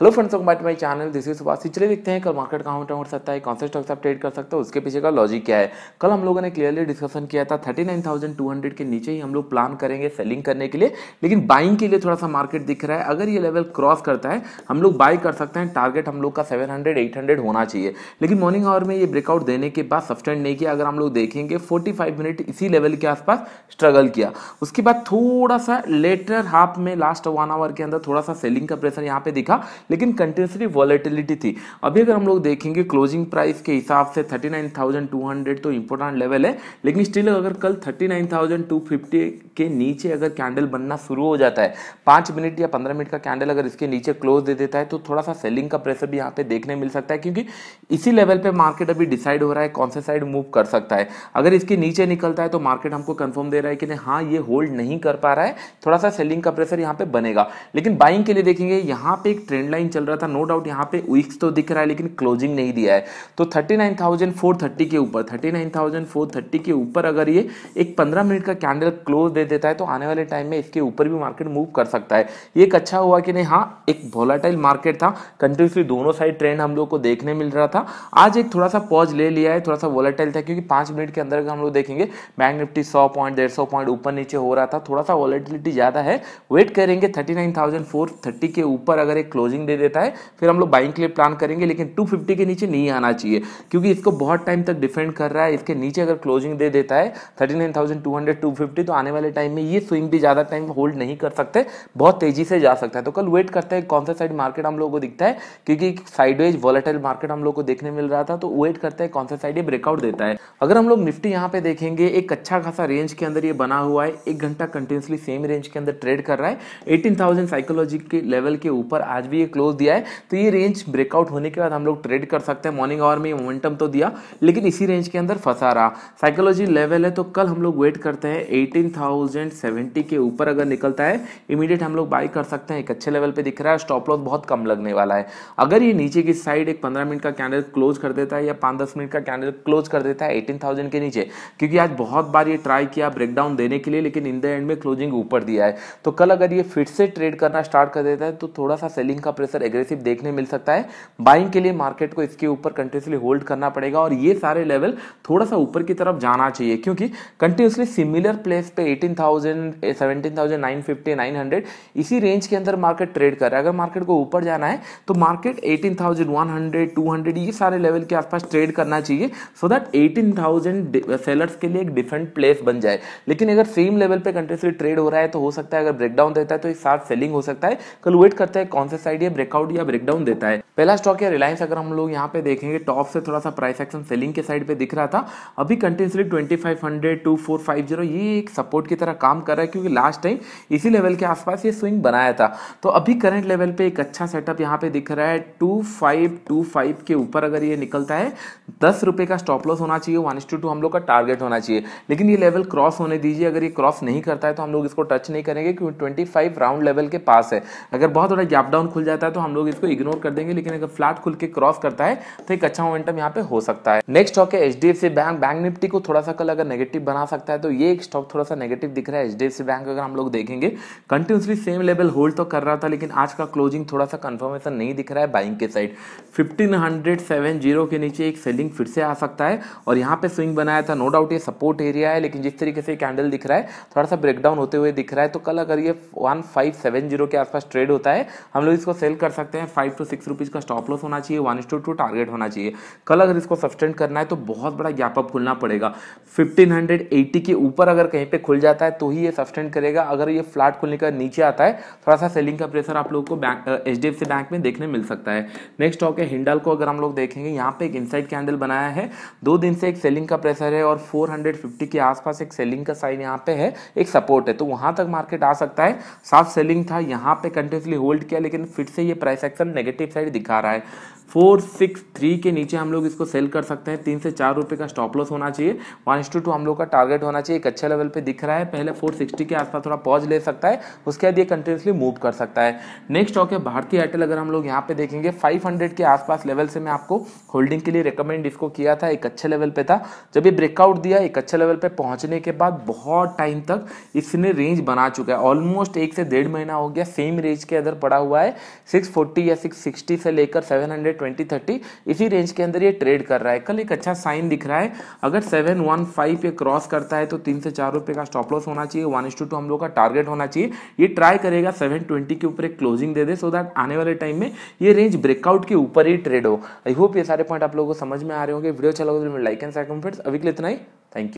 hello friends welcome back to my channel this is Subhash चले देखते हैं कल मार्केट कहाँ रिटर्न हो सकता है कौन से स्टॉक आप ट्रेड कर सकते हो उसके पीछे का लॉजिक क्या है कल हम लोगों ने क्लियरली डिस्कशन किया था 39,200 के नीचे ही हम लोग प्लान करेंगे सेलिंग करने के लिए लेकिन बाइंग के लिए थोड़ा सा मार्केट दिख रहा है अगर ये लेवल क्रॉस करता है हम लोग बाई कर सकते हैं टारगेट हम लोग का सेवन हंड्रेड होना चाहिए लेकिन मॉर्निंग आवर में ये ब्रेकआउट देने के बाद सस्टेंड नहीं किया अगर हम लोग देखेंगे फोर्टी मिनट इसी लेवल के आसपास स्ट्रगल किया उसके बाद थोड़ा सा लेटर हाफ में लास्ट वन आवर के अंदर थोड़ा सा सेलिंग का प्रेशर यहाँ पे दिखा लेकिन कंटिन्यूसली वॉलेटिलिटी थी अभी अगर हम लोग देखेंगे क्लोजिंग प्राइस के हिसाब से 39,200 तो इंपॉर्टेंट लेवल है लेकिन स्टिल अगर कल 39,250 के नीचे अगर कैंडल बनना शुरू हो जाता है पाँच मिनट या पंद्रह मिनट का कैंडल अगर इसके नीचे क्लोज दे देता है तो थोड़ा सा सेलिंग का प्रेशर भी यहाँ पे देखने मिल सकता है क्योंकि इसी लेवल पर मार्केट अभी डिसाइड हो रहा है कौन सा साइड मूव कर सकता है अगर इसके नीचे निकलता है तो मार्केट हमको कंफर्म दे रहा है कि नहीं हाँ ये होल्ड नहीं कर पा रहा है थोड़ा सा सेलिंग का प्रेशर यहाँ पे बनेगा लेकिन बाइंग के लिए देखेंगे यहाँ पे एक ट्रेंड लाइन चल रहा था नो डाउट यहाँ पे वीक्स तो दिख रहा है लेकिन क्लोजिंग नहीं दिया है तो थर्टी के ऊपर थर्टी के ऊपर अगर ये एक पंद्रह मिनट का कैंडल क्लोज दे देता है तो आने वाले टाइम में इसके ऊपर भी मार्केट मूव कर सकता है ये एक अच्छा हुआ कि नहीं हाँ एक वोलाटाइल मार्केट था कंटिन्यूसली दोनों साइड ट्रेंड हम लोग को देखने मिल रहा था आज एक थोड़ा सा पॉज ले लिया है थोड़ा सा वोलाटाइल था क्योंकि पांच मिनट के अंदर हम लोग देखेंगे बैंक निफ्टी सौ पॉइंट डेढ़ सौ पॉइंट ऊपर नीचे हो रहा था थोड़ा सा वॉलेटिलिटी ज़्यादा है वेट करेंगे थर्टी के ऊपर अगर एक क्लोजिंग क्लोजिंग दे देता है फिर हम लोग बाइंग के लिए प्लान करेंगे लेकिन 250 के नीचे नहीं आना चाहिए क्योंकि इसको बहुत टाइम तक डिफेंड कर रहा है इसके नीचे अगर क्लोजिंग दे देता है 39,200 250 तो आने वाले टाइम में ये स्विंग भी ज़्यादा टाइम होल्ड नहीं कर सकते बहुत तेज़ी से जा सकता है तो कल वेट करते हैं कौन सा साइड मार्केट हम लोग को दिखता है क्योंकि साइडवेज वॉलेटाइल मार्केट हम लोग को देखने मिल रहा था तो वेट करते हैं कौन सा साइड ये ब्रेकआउट देता है अगर हम लोग निफ्टी यहाँ पे देखेंगे एक अच्छा खासा रेंज के अंदर ये बना हुआ है एक घंटा कंटिन्यूसली सेम रेंज के अंदर ट्रेड कर रहा है एटीन थाउजेंड साइकोलॉजी के लेवल के ऊपर आज भी ये क्लोज दिया है तो ये रेंज ब्रेकआउट होने के बाद हम लोग ट्रेड कर सकते हैं मॉर्निंग आवर में मोमेंटम तो दिया लेकिन इसी रेंज के अंदर फंसा रहा साइकोलॉजी लेवल है तो कल हम लोग वेट करते हैं एटीन के ऊपर अगर निकलता है इमीडिएट हम लोग बाई कर सकते हैं एक अच्छे लेवल पर दिख रहा है स्टॉप लॉस बहुत कम लगने वाला है अगर ये नीचे की साइड एक पंद्रह मिनट का कैंडल क्लोज कर देता है या पाँच दस मिनट का कैंडल क्लोज कर देता है एटीन के नीचे क्योंकि आज बहुत बार ये ट्राई किया ब्रेकडाउन देने के लिए लेकिन इन द एंड में क्लोजिंग ऊपर दिया है तो कल अगर ये फिर से ट्रेड करना स्टार्ट कर देता है तो थोड़ा सा सेलिंग का प्रेशर एग्रेसिव देखने मिल सकता है बाइंग के लिए मार्केट को इसके ऊपर कंटिन्यूसली होल्ड करना पड़ेगा और ये सारे लेवल थोड़ा सा ऊपर की तरफ जाना चाहिए क्योंकि कंटिन्यूसली सिमिलर प्लेस पे 18,000, 17,950, 900 इसी रेंज के अंदर मार्केट ट्रेड कर रहा है अगर मार्केट को ऊपर जाना है तो मार्केट 18,100, 200 ये सारे लेवल के आसपास ट्रेड करना चाहिए सो दैट 18,000 सेलर्स के लिए एक डिफरेंट प्लेस बन जाए लेकिन अगर सेम लेवल पे कंटिन्यूसली ट्रेड हो रहा है तो हो सकता है अगर ब्रेकडाउन देता है तो एक साथ सेलिंग हो सकता है कल वेट करता है कौन सा साइड ब्रेकआउट या ब्रेकडाउन देता है पहला स्टॉक है रिलायंस अगर हम लोग यहाँ पे देखेंगे टॉप से थोड़ा सा प्राइस एक्शन सेलिंग के साइड पे दिख रहा था अभी continuously twenty five hundred two four five zero ये एक सपोर्ट की तरह काम कर रहा है क्योंकि लास्ट टाइम इसी लेवल के आसपास ये स्विंग बनाया था तो अभी करंट लेवल पे एक अच्छा सेटअप यहाँ पे दिख रहा है टू फाइव टू फाइव के ऊपर अगर ये निकलता है दस रुपये का स्टॉप लॉस होना चाहिए वन टू टू हम लोग का टारगेट होना चाहिए लेकिन ये लेवल क्रॉस होने दीजिए अगर ये क्रॉस नहीं करता है तो हम लोग इसको टच नहीं करेंगे क्योंकि ट्वेंटी राउंड लेवल के पास है अगर बहुत थोड़ा गैप डाउन खुल जाता जाता है तो हम लोग इसको इग्नोर कर देंगे लेकिन अगर फ्लैट खुल के क्रॉस करता है तो एक अच्छा मोमेंटम यहाँ पे हो सकता है नेक्स्ट स्टॉक है H D F C bank bank Nifty को थोड़ा सा कल अगर नेगेटिव बना सकता है तो ये एक स्टॉक थोड़ा सा नेगेटिव दिख रहा है H D F C bank अगर हम लोग देखेंगे कंटिन्यूसली सेम लेवल होल्ड तो कर रहा था लेकिन आज का क्लोजिंग थोड़ा सा कंफर्मेशन नहीं दिख रहा है बाइंग के साइड फिफ्टीन के नीचे एक सेलिंग फिर से आ सकता है और यहाँ पे स्विंग बनाया था नो डाउट ये सपोर्ट एरिया है लेकिन जिस तरीके से कैंडल दिख रहा है थोड़ा सा ब्रेकडाउन होते हुए दिख रहा है तो कल अगर ये वन के आसपास ट्रेड होता है हम लोग इसको सेल सेल कर सकते हैं फाइव टू सिक्स रुपीज़ का स्टॉप लॉस होना चाहिए वन इस टू टू टारगेट होना चाहिए कल अगर इसको सब्सटेंट करना है तो बहुत बड़ा गैप अप खुलना पड़ेगा फिफ्टीन हंड्रेड एट्टी के ऊपर अगर कहीं पे खुल जाता है तो ही ये सब्सटेंट करेगा अगर ये फ्लैट खुलने का नीचे आता है थोड़ा सा सेलिंग का प्रेशर आप लोग को बैंक एच डी बैंक में देखने मिल सकता है नेक्स्ट स्टॉक है हिंडल को अगर हम लोग देखेंगे यहाँ पे एक इनसाइड कैंडल बनाया है दो दिन से एक सेलिंग का प्रेशर है और फोर के आसपास एक सेलिंग का साइन यहाँ पे है एक सपोर्ट है तो वहां तक मार्केट आ सकता है साफ सेलिंग था यहाँ पे कंटिन्यूसली होल्ड किया लेकिन फिर से से ये प्राइस एक्शन नेगेटिव साइड दिखा रहा है फोर सिक्स थ्री के नीचे हम लोग इसको सेल कर सकते हैं तीन से चार रुपये का स्टॉप लॉस होना चाहिए वन टू टू हम लोग का टारगेट होना चाहिए एक अच्छे लेवल पे दिख रहा है पहले फोर सिक्सटी के आसपास थोड़ा पॉज ले सकता है उसके बाद ये कंटिन्यूसली मूव कर सकता है नेक्स्ट स्टॉक है भारतीय एयरटेल अगर हम लोग यहाँ पे देखेंगे फाइव हंड्रेड के आसपास लेवल से मैं आपको होल्डिंग के लिए रिकमेंड इसको किया था एक अच्छे लेवल पे था जब ये ब्रेकआउट दिया एक अच्छे लेवल पे पहुंचने के बाद बहुत टाइम तक इसने रेंज बना चुका है ऑलमोस्ट एक से डेढ़ महीना हो गया सेम रेंज के अंदर पड़ा हुआ है 640 या 660 से लेकर 720 30 इसी रेंज के अंदर ये ट्रेड कर रहा है कल एक अच्छा साइन दिख रहा है अगर 715 ये क्रॉस करता है तो तीन से चार रुपये का स्टॉप लॉस होना चाहिए वन टू टू हम लोग का टारगेट होना चाहिए ये ट्राई करेगा 720 के ऊपर एक closing they they so that आने वाले टाइम में ये रेंज ब्रेकआउट के ऊपर ही ट्रेड हो आई होप ये सारे पॉइंट आप लोगों को समझ में आ रहे होंगे वीडियो अच्छा लगा तो लाइक एंड फ्रेड्स अभी के लिए इतना ही थैंक यू